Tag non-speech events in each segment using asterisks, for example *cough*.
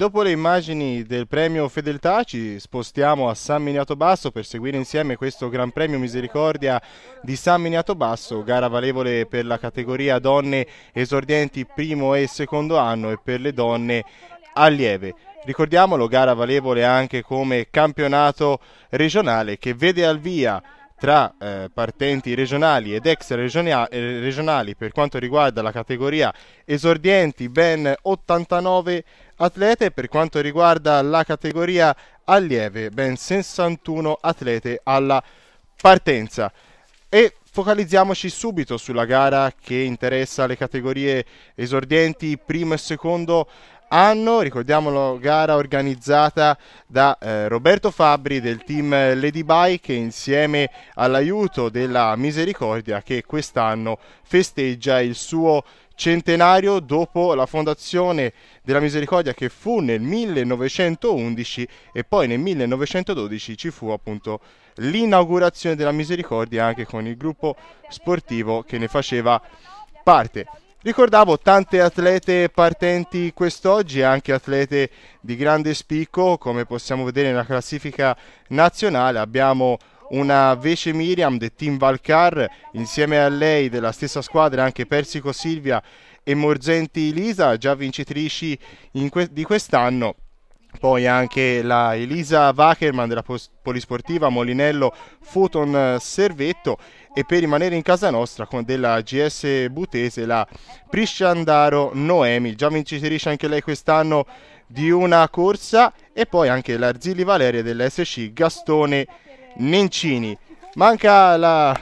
dopo le immagini del premio Fedeltà ci spostiamo a San Miniato Basso per seguire insieme questo Gran Premio Misericordia di San Miniato Basso, gara valevole per la categoria donne esordienti primo e secondo anno e per le donne allieve. Ricordiamolo, gara valevole anche come campionato regionale che vede al via tra eh, partenti regionali ed ex eh, regionali per quanto riguarda la categoria esordienti ben 89 atlete, per quanto riguarda la categoria allieve, ben 61 atlete alla partenza. E focalizziamoci subito sulla gara che interessa le categorie esordienti primo e secondo anno, ricordiamolo, gara organizzata da eh, Roberto Fabbri del team Lady Bike insieme all'aiuto della Misericordia che quest'anno festeggia il suo centenario dopo la fondazione della misericordia che fu nel 1911 e poi nel 1912 ci fu appunto l'inaugurazione della misericordia anche con il gruppo sportivo che ne faceva parte. Ricordavo tante atlete partenti quest'oggi, anche atlete di grande spicco, come possiamo vedere nella classifica nazionale abbiamo una Vece Miriam del team Valcar, insieme a lei della stessa squadra anche Persico Silvia e Morzenti Elisa, già vincitrici que di quest'anno. Poi anche la Elisa Wackerman della Polisportiva Molinello Foton Servetto e per rimanere in casa nostra con della GS Butese la Prisciandaro Noemi, già vincitrice anche lei quest'anno di una corsa e poi anche l'Arzilli Valeria dell'SC Gastone Nencini. Manca la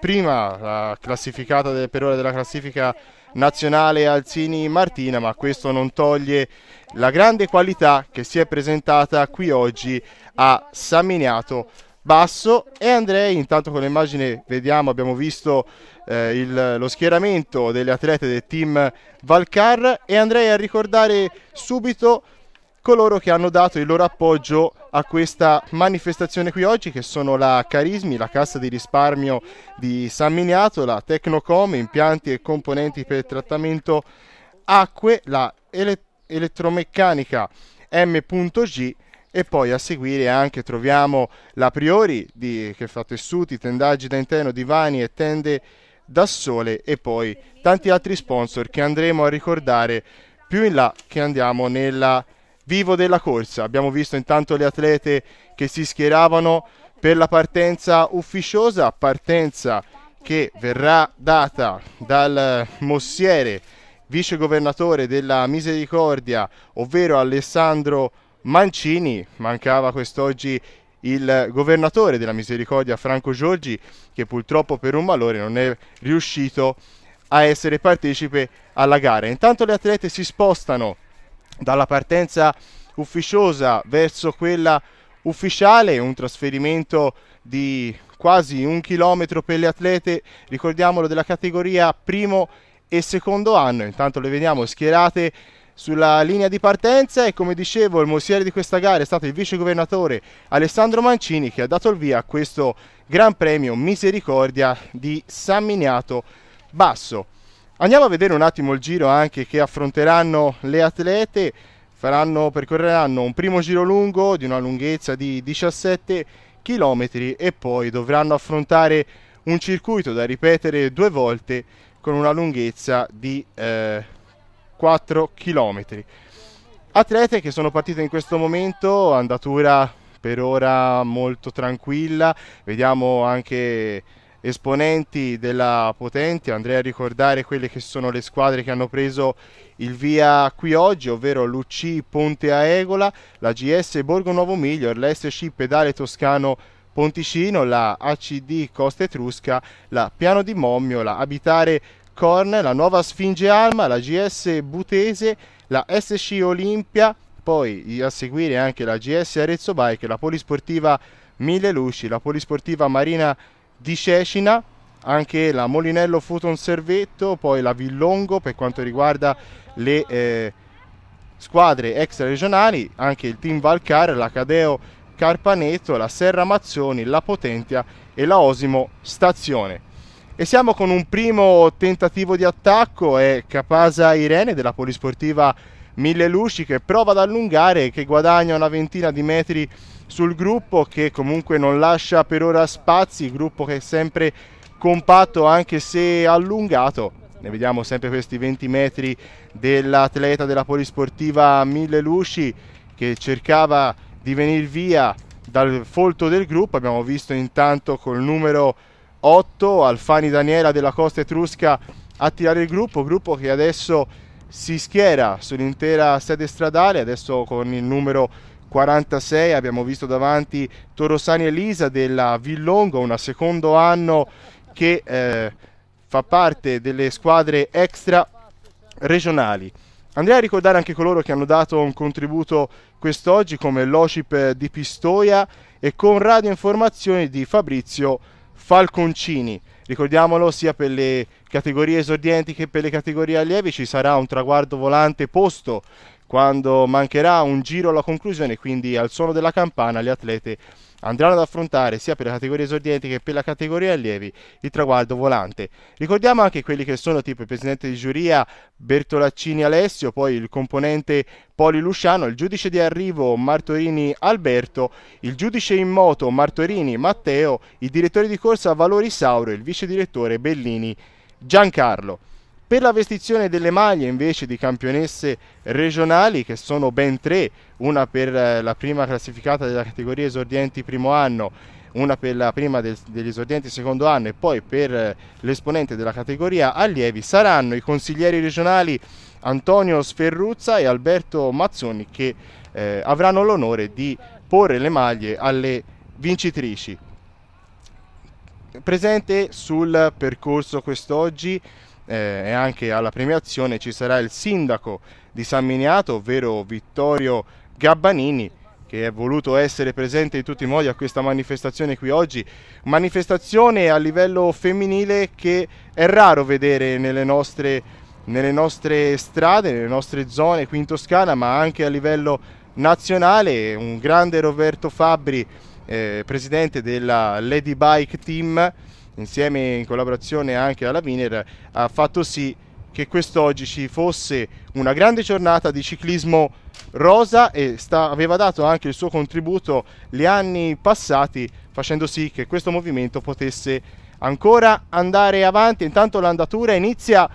prima la classificata del, per ora della classifica nazionale Alzini Martina, ma questo non toglie la grande qualità che si è presentata qui oggi a San Miniato Basso e Andrei intanto con l'immagine vediamo abbiamo visto eh, il, lo schieramento delle atlete del team Valcar e Andrei a ricordare subito coloro che hanno dato il loro appoggio a questa manifestazione qui oggi che sono la Carismi, la Cassa di risparmio di San Miniato, la Tecnocom, impianti e componenti per trattamento acque, la Ele- elettromeccanica M.G e poi a seguire anche troviamo la Priori di, che fa tessuti, tendaggi da interno, divani e tende da sole e poi tanti altri sponsor che andremo a ricordare più in là che andiamo nella vivo della corsa. Abbiamo visto intanto le atlete che si schieravano per la partenza ufficiosa, partenza che verrà data dal mossiere vice governatore della Misericordia, ovvero Alessandro Mancini, mancava quest'oggi il governatore della Misericordia Franco Giorgi che purtroppo per un malore non è riuscito a essere partecipe alla gara. Intanto le atlete si spostano dalla partenza ufficiosa verso quella ufficiale, un trasferimento di quasi un chilometro per le atlete, ricordiamolo, della categoria primo e secondo anno. Intanto le vediamo schierate sulla linea di partenza e come dicevo il mosiere di questa gara è stato il vice governatore Alessandro Mancini che ha dato il via a questo Gran Premio Misericordia di San Miniato Basso. Andiamo a vedere un attimo il giro anche che affronteranno le atlete, faranno, percorreranno un primo giro lungo di una lunghezza di 17 km e poi dovranno affrontare un circuito da ripetere due volte con una lunghezza di eh, 4 km. Atlete che sono partite in questo momento, andatura per ora molto tranquilla, vediamo anche esponenti della Potenti, andrei a ricordare quelle che sono le squadre che hanno preso il via qui oggi, ovvero l'UC Ponte Aegola, la GS Borgo Nuovo Miglior, l'SC Pedale Toscano Ponticino, la ACD Costa Etrusca, la Piano di Mommio, la Abitare Corn, la Nuova Sfinge Alma, la GS Butese, la SC Olimpia, poi a seguire anche la GS Arezzo Bike, la Polisportiva Mille Luci, la Polisportiva Marina di Cecina anche la Molinello Futon Servetto, poi la Villongo per quanto riguarda le eh, squadre extra regionali, anche il Team Valcar, la Cadeo Carpaneto, la Serra Mazzoni, la Potentia e la Osimo Stazione. E siamo con un primo tentativo di attacco, è Capasa Irene della Polisportiva mille luci che prova ad allungare che guadagna una ventina di metri sul gruppo che comunque non lascia per ora spazi, gruppo che è sempre compatto anche se allungato. Ne vediamo sempre questi 20 metri dell'atleta della polisportiva Mille Luci che cercava di venire via dal folto del gruppo. Abbiamo visto intanto col numero 8 Alfani Daniela della Costa Etrusca a tirare il gruppo, gruppo che adesso si schiera sull'intera sede stradale, adesso con il numero 46 abbiamo visto davanti Torosani Lisa della Villongo, un secondo anno che eh, fa parte delle squadre extra regionali. Andrei a ricordare anche coloro che hanno dato un contributo quest'oggi come l'OCIP di Pistoia e con Radio Informazioni di Fabrizio Falconcini. Ricordiamolo, sia per le categorie esordienti che per le categorie allievi ci sarà un traguardo volante posto quando mancherà un giro alla conclusione, quindi al suono della campana le atlete andranno ad affrontare sia per la categoria esordienti che per la categoria allievi il traguardo volante. Ricordiamo anche quelli che sono tipo il presidente di giuria Bertolaccini Alessio, poi il componente Poli Luciano, il giudice di arrivo Martorini Alberto, il giudice in moto Martorini Matteo, il direttore di corsa Valori Sauro e il vice direttore Bellini Giancarlo. Per la vestizione delle maglie invece di campionesse regionali, che sono ben tre, una per eh, la prima classificata della categoria esordienti primo anno, una per la prima del, degli esordienti secondo anno e poi per eh, l'esponente della categoria allievi, saranno i consiglieri regionali Antonio Sferruzza e Alberto Mazzoni che eh, avranno l'onore di porre le maglie alle vincitrici. Presente sul percorso quest'oggi eh, e anche alla premiazione ci sarà il sindaco di San Miniato, ovvero Vittorio Gabbanini, che è voluto essere presente in tutti i modi a questa manifestazione qui oggi, manifestazione a livello femminile che è raro vedere nelle nostre, nelle nostre strade, nelle nostre zone qui in Toscana, ma anche a livello nazionale, un grande Roberto Fabbri, eh, presidente della Lady Bike Team, insieme in collaborazione anche alla Wiener, ha fatto sì che quest'oggi ci fosse una grande giornata di ciclismo rosa e sta, aveva dato anche il suo contributo gli anni passati facendo sì che questo movimento potesse ancora andare avanti. Intanto l'andatura inizia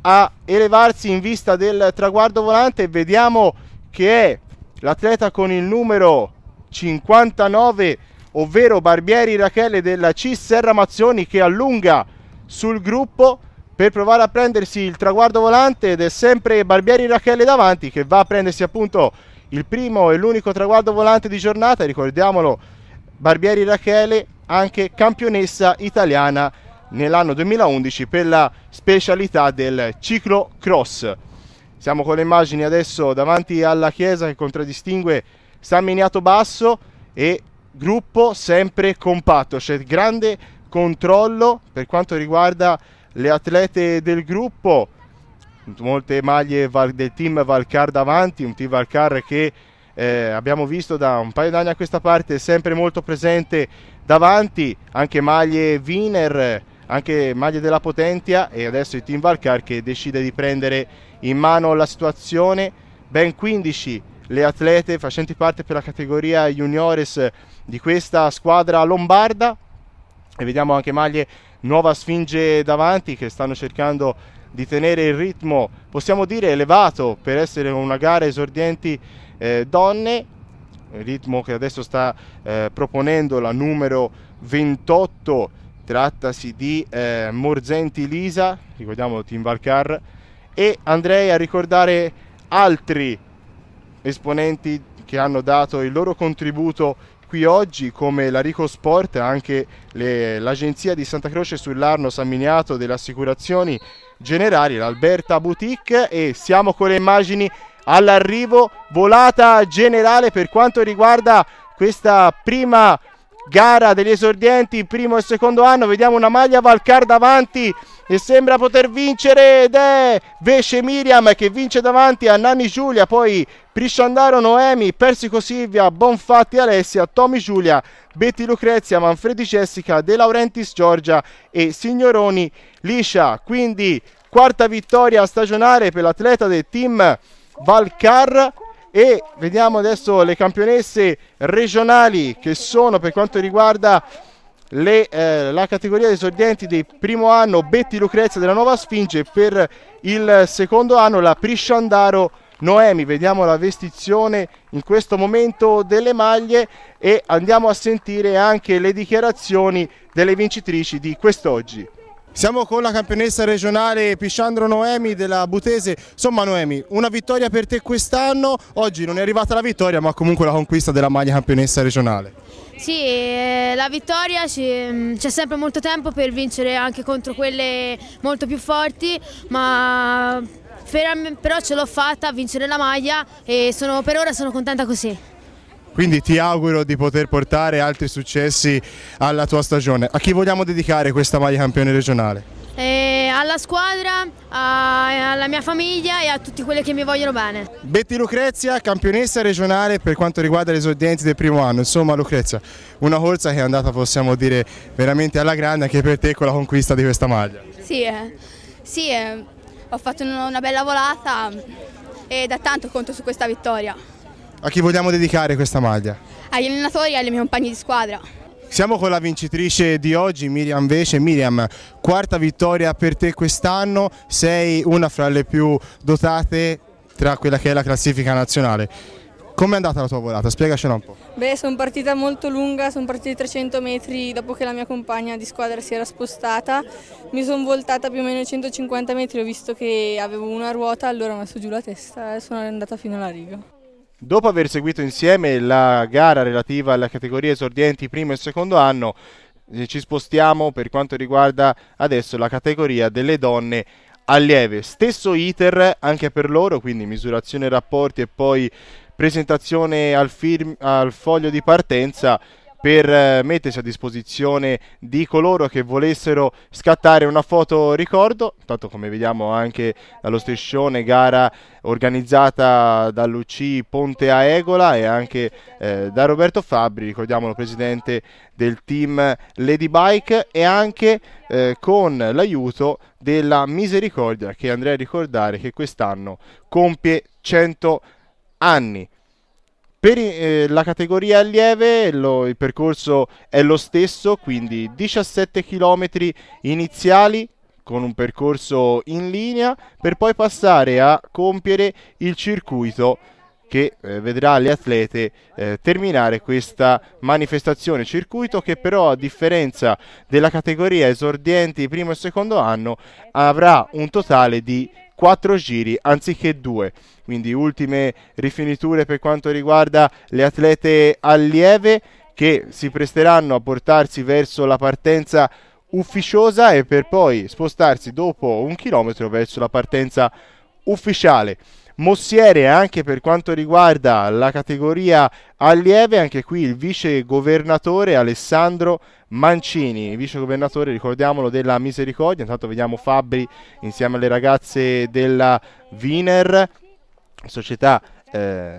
a elevarsi in vista del traguardo volante. e Vediamo che è l'atleta con il numero 59 ovvero Barbieri Rachele della C Serra Mazzoni che allunga sul gruppo per provare a prendersi il traguardo volante ed è sempre Barbieri Rachele davanti che va a prendersi appunto il primo e l'unico traguardo volante di giornata, ricordiamolo Barbieri Rachele anche campionessa italiana nell'anno 2011 per la specialità del ciclocross. Siamo con le immagini adesso davanti alla chiesa che contraddistingue San Miniato Basso e gruppo sempre compatto, c'è grande controllo per quanto riguarda le atlete del gruppo, molte maglie del team Valcar davanti, un team Valcar che eh, abbiamo visto da un paio d'anni a questa parte sempre molto presente davanti, anche maglie Wiener, anche maglie della Potentia e adesso il team Valcar che decide di prendere in mano la situazione, ben 15 le atlete facenti parte per la categoria juniores di questa squadra lombarda e vediamo anche maglie nuova sfinge davanti che stanno cercando di tenere il ritmo possiamo dire elevato per essere una gara esordienti eh, donne il ritmo che adesso sta eh, proponendo la numero 28 trattasi di eh, Morzenti Lisa ricordiamo Team Valcar e andrei a ricordare altri esponenti che hanno dato il loro contributo qui oggi come la Rico Sport, anche l'agenzia di Santa Croce sull'Arno San Miniato delle assicurazioni generali, l'Alberta Boutique e siamo con le immagini all'arrivo, volata generale per quanto riguarda questa prima gara degli esordienti, primo e secondo anno, vediamo una maglia Valcar davanti e sembra poter vincere ed è Vesce Miriam che vince davanti a Nani Giulia, poi Prisciandaro Noemi, Persico Silvia, Bonfatti Alessia, Tommy Giulia, Betty Lucrezia, Manfredi Jessica, De Laurentiis Giorgia e Signoroni Liscia. Quindi quarta vittoria stagionale per l'atleta del team Valcar e vediamo adesso le campionesse regionali che sono per quanto riguarda le, eh, la categoria esordienti del primo anno Betty Lucrezia della Nuova Sfinge per il secondo anno la Prisciandaro Noemi, vediamo la vestizione in questo momento delle maglie e andiamo a sentire anche le dichiarazioni delle vincitrici di quest'oggi. Siamo con la campionessa regionale Pisciandro Noemi della Butese. Insomma Noemi, una vittoria per te quest'anno, oggi non è arrivata la vittoria ma comunque la conquista della maglia campionessa regionale. Sì, eh, la vittoria mm, c'è sempre molto tempo per vincere anche contro quelle molto più forti, ma però ce l'ho fatta a vincere la maglia e sono, per ora sono contenta così quindi ti auguro di poter portare altri successi alla tua stagione. A chi vogliamo dedicare questa maglia campione regionale? E alla squadra, a, alla mia famiglia e a tutti quelli che mi vogliono bene. Betty Lucrezia, campionessa regionale per quanto riguarda le esordienti del primo anno. Insomma Lucrezia, una corsa che è andata possiamo dire veramente alla grande anche per te con la conquista di questa maglia. Sì, eh. sì eh. ho fatto una bella volata e da tanto conto su questa vittoria. A chi vogliamo dedicare questa maglia? Agli allenatori e alle mie compagne di squadra. Siamo con la vincitrice di oggi, Miriam Vece. Miriam, quarta vittoria per te quest'anno, sei una fra le più dotate tra quella che è la classifica nazionale. Come è andata la tua volata? Spiegacela un po'. Beh, sono partita molto lunga, sono partita 300 metri dopo che la mia compagna di squadra si era spostata. Mi sono voltata più o meno 150 metri, ho visto che avevo una ruota, allora ho messo giù la testa e sono andata fino alla riga. Dopo aver seguito insieme la gara relativa alla categoria esordienti primo e secondo anno, eh, ci spostiamo per quanto riguarda adesso la categoria delle donne allieve. Stesso iter anche per loro, quindi misurazione rapporti e poi presentazione al, film, al foglio di partenza per eh, mettersi a disposizione di coloro che volessero scattare una foto ricordo, tanto come vediamo anche dallo striscione gara organizzata dall'UC Ponte a Egola e anche eh, da Roberto Fabri, ricordiamolo presidente del team Lady Bike e anche eh, con l'aiuto della Misericordia che andrei a ricordare che quest'anno compie 100 anni. Per eh, la categoria lieve lo, il percorso è lo stesso, quindi 17 km iniziali con un percorso in linea per poi passare a compiere il circuito che eh, vedrà le atlete eh, terminare questa manifestazione circuito che però a differenza della categoria esordienti primo e secondo anno avrà un totale di 4 giri anziché 2. Quindi ultime rifiniture per quanto riguarda le atlete allieve che si presteranno a portarsi verso la partenza ufficiosa e per poi spostarsi dopo un chilometro verso la partenza ufficiale. Mossiere anche per quanto riguarda la categoria allieve, anche qui il vice governatore Alessandro Mancini, vice governatore, ricordiamolo, della Misericordia. Intanto vediamo Fabri insieme alle ragazze della Wiener, società eh,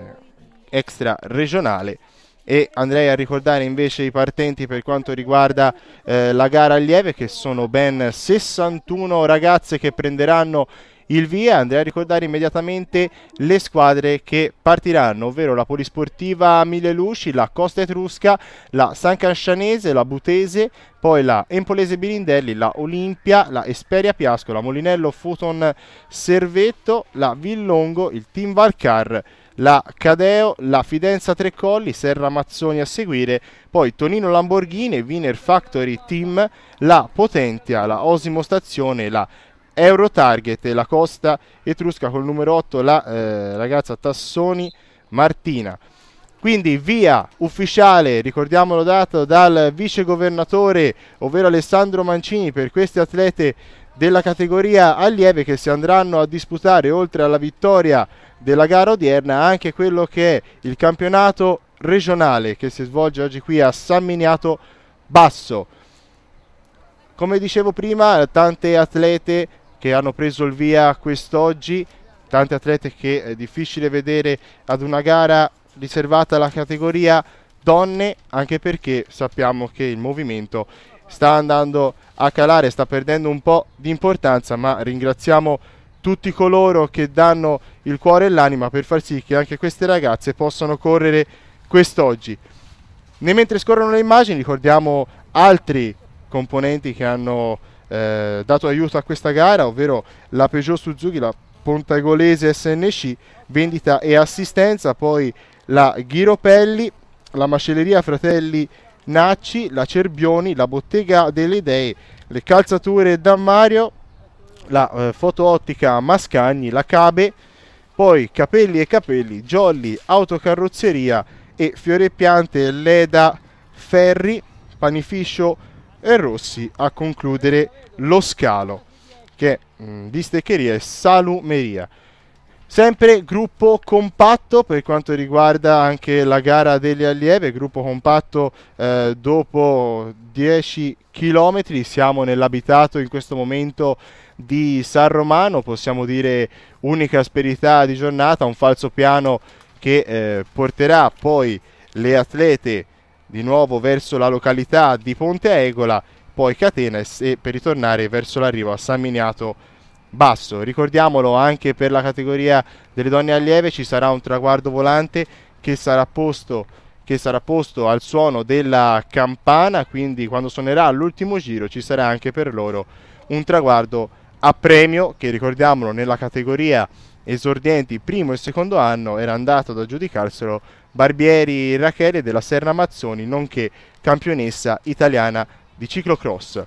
extra regionale e andrei a ricordare invece i partenti per quanto riguarda eh, la gara allieve che sono ben 61 ragazze che prenderanno il via. Andrei a ricordare immediatamente le squadre che partiranno, ovvero la Polisportiva Mille Luci, la Costa Etrusca, la San Cascianese, la Butese, poi la Empolese Birindelli, la Olimpia, la Esperia Piasco, la Molinello Futon Servetto, la Villongo, il Team Valcar, la Cadeo, la Fidenza Tre Colli, Serra Mazzoni a seguire, poi Tonino Lamborghini, Wiener Factory Team, la Potentia, la Osimo Stazione, la Eurotarget e la costa etrusca col numero 8 la eh, ragazza Tassoni Martina. Quindi via ufficiale, ricordiamolo dato dal vice governatore, ovvero Alessandro Mancini, per queste atlete della categoria allieve che si andranno a disputare oltre alla vittoria della gara odierna anche quello che è il campionato regionale che si svolge oggi qui a San Miniato Basso. Come dicevo prima, tante atlete che hanno preso il via quest'oggi, tante atlete che è eh, difficile vedere ad una gara riservata alla categoria donne, anche perché sappiamo che il movimento sta andando a calare, sta perdendo un po' di importanza, ma ringraziamo tutti coloro che danno il cuore e l'anima per far sì che anche queste ragazze possano correre quest'oggi. Né mentre scorrono le immagini ricordiamo altri componenti che hanno eh, dato aiuto a questa gara, ovvero la Peugeot Suzuki, la Pontagolese SNC, vendita e assistenza, poi la Ghiropelli, la macelleria Fratelli Nacci, la Cerbioni, la Bottega delle Idee, le calzature da Mario, la eh, ottica Mascagni, la Cabe, poi Capelli e Capelli, Jolly, Autocarrozzeria e Fiore Piante, Leda Ferri, Panificio e Rossi a concludere lo scalo che mh, mm, di steccheria è salumeria. Sempre gruppo compatto per quanto riguarda anche la gara degli allievi, gruppo compatto eh, dopo 10 km, siamo nell'abitato in questo momento di San Romano, possiamo dire unica asperità di giornata, un falso piano che eh, porterà poi le atlete di nuovo verso la località di Ponte Egola, poi Catenes e per ritornare verso l'arrivo a San Miniato Basso. Ricordiamolo anche per la categoria delle donne allieve ci sarà un traguardo volante che sarà posto, che sarà posto al suono della campana, quindi quando suonerà l'ultimo giro ci sarà anche per loro un traguardo a premio che ricordiamolo nella categoria esordienti primo e secondo anno era andato ad aggiudicarselo Barbieri Rachele della Serna Mazzoni, nonché campionessa italiana di ciclocross.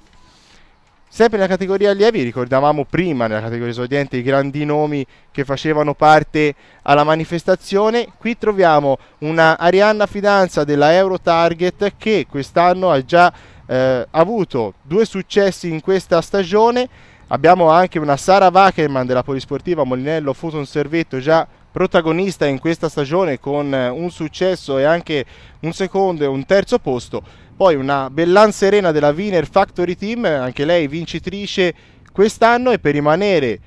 Sempre nella categoria allievi, ricordavamo prima nella categoria esordiente i grandi nomi che facevano parte alla manifestazione, qui troviamo una Arianna Fidanza della Euro Target che quest'anno ha già eh, avuto due successi in questa stagione, Abbiamo anche una Sara Wackerman della Polisportiva Molinello Futon Servetto già protagonista in questa stagione con eh, un successo e anche un secondo e un terzo posto. Poi una Bellan Serena della Wiener Factory Team, anche lei vincitrice quest'anno e per rimanere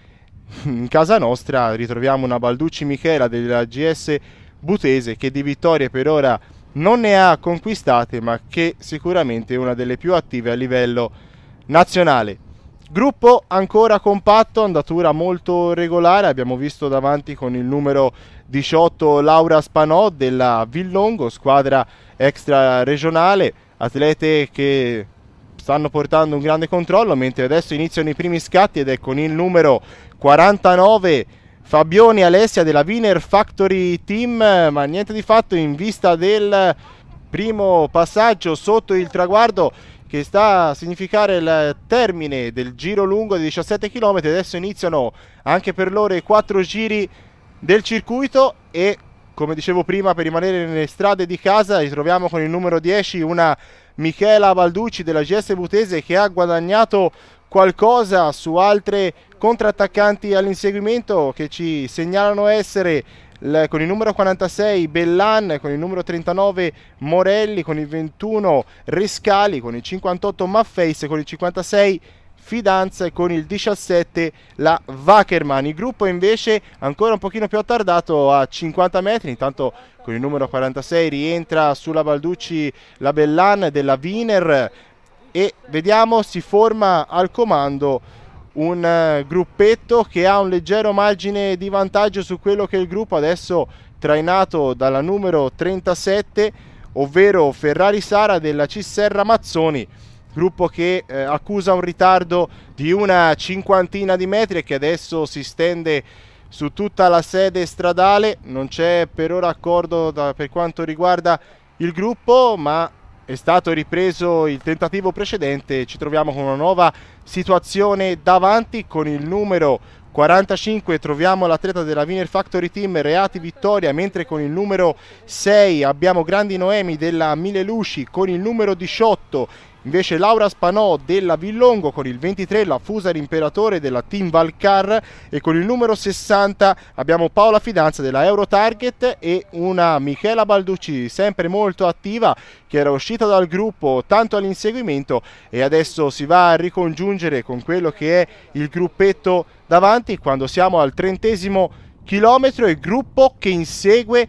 in casa nostra ritroviamo una Balducci Michela della GS Butese che di vittorie per ora non ne ha conquistate ma che sicuramente è una delle più attive a livello nazionale. Gruppo ancora compatto, andatura molto regolare, abbiamo visto davanti con il numero 18 Laura Spanò della Villongo, squadra extra regionale, atlete che stanno portando un grande controllo, mentre adesso iniziano i primi scatti ed è con il numero 49 Fabioni Alessia della Wiener Factory Team, ma niente di fatto in vista del primo passaggio sotto il traguardo che sta a significare il termine del giro lungo di 17 km. Adesso iniziano anche per loro i quattro giri del circuito e come dicevo prima per rimanere nelle strade di casa ritroviamo con il numero 10 una Michela Balducci della GS Butese che ha guadagnato qualcosa su altre contrattaccanti all'inseguimento che ci segnalano essere con il numero 46 Bellan, con il numero 39 Morelli, con il 21 Riscali, con il 58 Mafface, con il 56 Fidanza e con il 17 la Wackerman. Il gruppo invece ancora un pochino più attardato a 50 metri, intanto con il numero 46 rientra sulla Balducci la Bellan della Wiener e vediamo si forma al comando un eh, gruppetto che ha un leggero margine di vantaggio su quello che è il gruppo adesso trainato dalla numero 37 ovvero Ferrari Sara della Cisterra Mazzoni gruppo che eh, accusa un ritardo di una cinquantina di metri e che adesso si stende su tutta la sede stradale non c'è per ora accordo da, per quanto riguarda il gruppo ma è stato ripreso il tentativo precedente, ci troviamo con una nuova situazione davanti con il numero 45 troviamo l'atleta della Wiener Factory Team Reati Vittoria, mentre con il numero 6 abbiamo Grandi Noemi della Mille Luci, con il numero 18 Invece Laura Spanò della Villongo con il 23 la Fusari Imperatore della Team Valcar e con il numero 60 abbiamo Paola Fidanza della Eurotarget e una Michela Balducci sempre molto attiva che era uscita dal gruppo tanto all'inseguimento e adesso si va a ricongiungere con quello che è il gruppetto davanti quando siamo al trentesimo chilometro e gruppo che insegue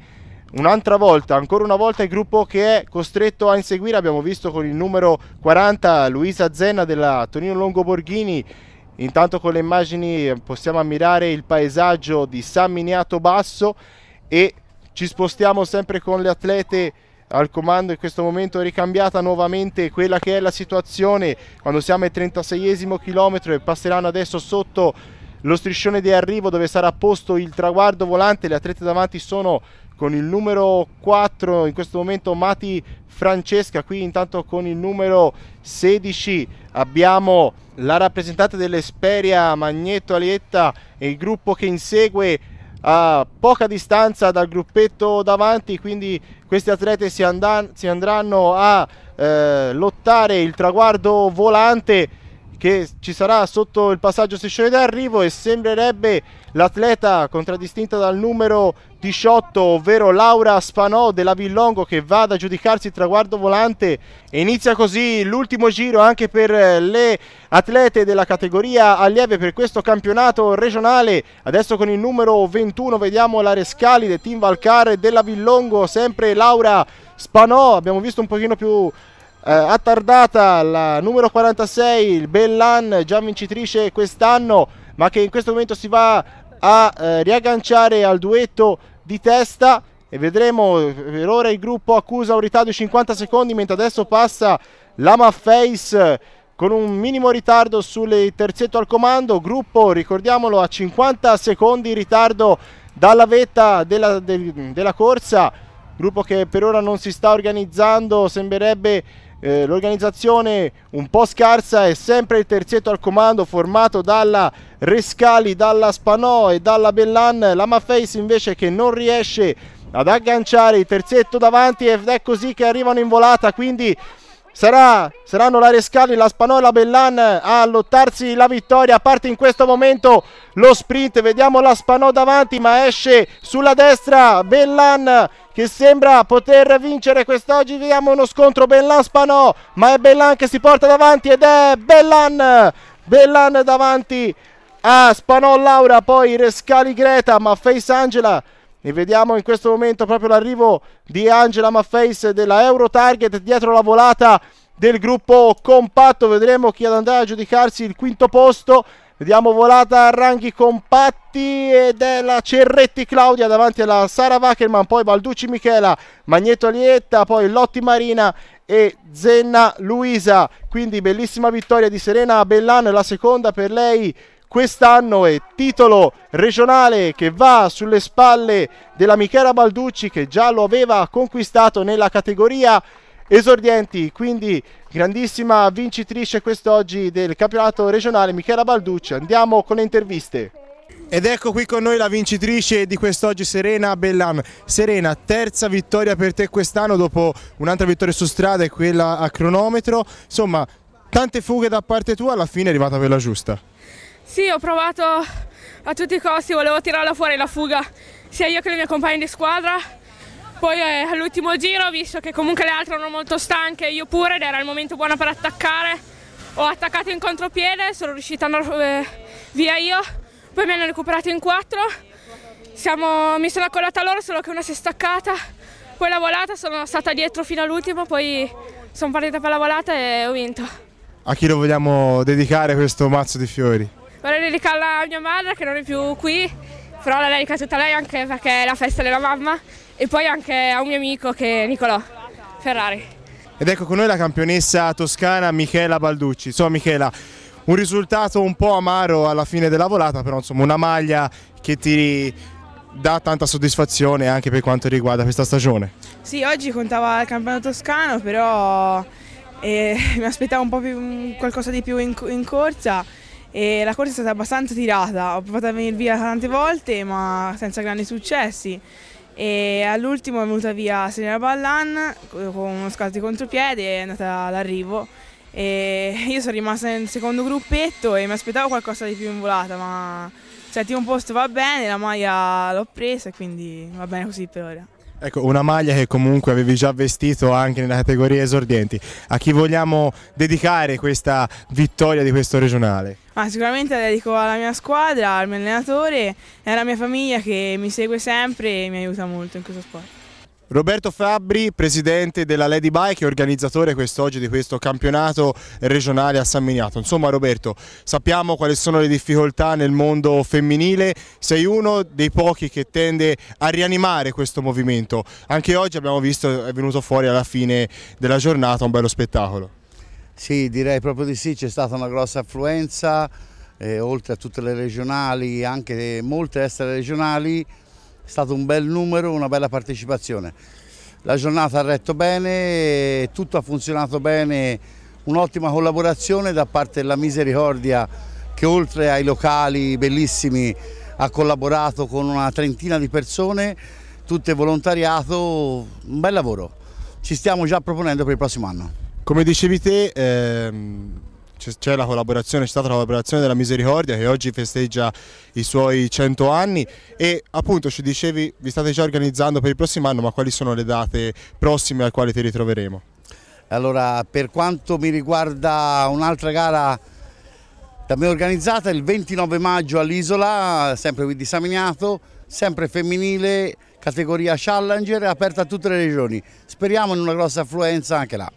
Un'altra volta, ancora una volta il gruppo che è costretto a inseguire, abbiamo visto con il numero 40 Luisa Zenna della Tonino Longo Borghini, intanto con le immagini eh, possiamo ammirare il paesaggio di San Miniato Basso e ci spostiamo sempre con le atlete al comando in questo momento è ricambiata nuovamente quella che è la situazione quando siamo ai 36 esimo chilometro e passeranno adesso sotto lo striscione di arrivo dove sarà posto il traguardo volante, le atlete davanti sono con il numero 4 in questo momento Mati Francesca, qui intanto con il numero 16 abbiamo la rappresentante dell'Esperia Magneto Alietta e il gruppo che insegue a poca distanza dal gruppetto davanti, quindi questi atleti si, si andranno a eh, lottare il traguardo volante che ci sarà sotto il passaggio striscione d'arrivo e sembrerebbe l'atleta contraddistinta dal numero 18 ovvero Laura Spanò della Villongo che va ad aggiudicarsi il traguardo volante e inizia così l'ultimo giro anche per eh, le atlete della categoria allieve per questo campionato regionale adesso con il numero 21 vediamo la Rescali team Valcar della Villongo sempre Laura Spanò abbiamo visto un pochino più eh, attardata la numero 46, il Bellan, già vincitrice quest'anno, ma che in questo momento si va a eh, riagganciare al duetto di testa e vedremo per ora il gruppo accusa un ritardo di 50 secondi mentre adesso passa la Mafface con un minimo ritardo sul terzetto al comando gruppo ricordiamolo a 50 secondi in ritardo dalla vetta della, del, della corsa gruppo che per ora non si sta organizzando sembrerebbe eh, l'organizzazione un po' scarsa è sempre il terzetto al comando formato dalla Rescali, dalla Spanò e dalla Bellan, la Maffeis invece che non riesce ad agganciare il terzetto davanti ed è così che arrivano in volata quindi Sarà, saranno la Rescali, la Spanola, Bellan a lottarsi la vittoria. Parte in questo momento lo sprint. Vediamo la Spanò davanti, ma esce sulla destra Bellan che sembra poter vincere quest'oggi. Vediamo uno scontro Bellan-Spanò, ma è Bellan che si porta davanti ed è Bellan. Bellan davanti a Spanò Laura, poi Rescali Greta, ma Face Angela e vediamo in questo momento proprio l'arrivo di Angela Mafface della Euro Target dietro la volata del gruppo compatto. Vedremo chi andrà a giudicarsi il quinto posto. Vediamo volata a ranghi compatti ed è la Cerretti Claudia davanti alla Sara Wackerman, poi Balducci Michela, Magneto Lietta, poi Lotti Marina e Zenna Luisa. Quindi bellissima vittoria di Serena Bellan, la seconda per lei quest'anno e titolo regionale che va sulle spalle della Michela Balducci che già lo aveva conquistato nella categoria esordienti, quindi grandissima vincitrice quest'oggi del campionato regionale Michela Balducci. Andiamo con le interviste. Ed ecco qui con noi la vincitrice di quest'oggi Serena Bellam. Serena, terza vittoria per te quest'anno dopo un'altra vittoria su strada e quella a cronometro. Insomma, tante fughe da parte tua, alla fine è arrivata quella giusta. Sì, ho provato a tutti i costi, volevo tirarla fuori la fuga, sia io che le mie compagne di squadra. Poi eh, all'ultimo giro, visto che comunque le altre erano molto stanche, io pure, ed era il momento buono per attaccare, ho attaccato in contropiede, sono riuscita a andare eh, via io, poi mi hanno recuperato in quattro, Siamo, mi sono accollata loro solo che una si è staccata, poi la volata sono stata dietro fino all'ultimo, poi sono partita per la volata e ho vinto. A chi lo vogliamo dedicare questo mazzo di fiori? Vorrei dedicarla a mia madre che non è più qui, però la dedico a tutta lei anche perché è la festa della mamma e poi anche a un mio amico che è Nicolò Ferrari. Ed ecco con noi la campionessa toscana Michela Balducci. Insomma Michela, un risultato un po' amaro alla fine della volata, però insomma una maglia che ti dà tanta soddisfazione anche per quanto riguarda questa stagione. Sì, oggi contava il campionato toscano, però eh, *laughs* mi aspettavo un po' più, qualcosa di più in, in corsa e la corsa è stata abbastanza tirata, ho provato a venire via tante volte ma senza grandi successi e all'ultimo è venuta via Serena Ballan con uno scatto di contropiede è andata all'arrivo e io sono rimasta nel secondo gruppetto e mi aspettavo qualcosa di più in volata ma il cioè, settimo posto va bene, la maglia l'ho presa e quindi va bene così per ora. Ecco, una maglia che comunque avevi già vestito anche nella categoria esordienti. A chi vogliamo dedicare questa vittoria di questo regionale? Ah, sicuramente la dedico alla mia squadra, al mio allenatore e alla mia famiglia che mi segue sempre e mi aiuta molto in questo sport. Roberto Fabbri, presidente della Lady Bike e organizzatore quest'oggi di questo campionato regionale a San Miniato. Insomma Roberto, sappiamo quali sono le difficoltà nel mondo femminile, sei uno dei pochi che tende a rianimare questo movimento. Anche oggi abbiamo visto, è venuto fuori alla fine della giornata un bello spettacolo. Sì, direi proprio di sì, c'è stata una grossa affluenza, eh, oltre a tutte le regionali, anche molte extra regionali, è stato un bel numero, una bella partecipazione. La giornata ha retto bene, tutto ha funzionato bene, un'ottima collaborazione da parte della Misericordia che oltre ai locali bellissimi ha collaborato con una trentina di persone, tutte volontariato, un bel lavoro. Ci stiamo già proponendo per il prossimo anno. Come dicevi te, ehm c'è la collaborazione, c'è stata la collaborazione della Misericordia che oggi festeggia i suoi 100 anni e appunto ci dicevi vi state già organizzando per il prossimo anno ma quali sono le date prossime alle quali ti ritroveremo? Allora per quanto mi riguarda un'altra gara da me organizzata il 29 maggio all'isola, sempre qui di Samignato, sempre femminile, categoria Challenger, aperta a tutte le regioni. Speriamo in una grossa affluenza anche là.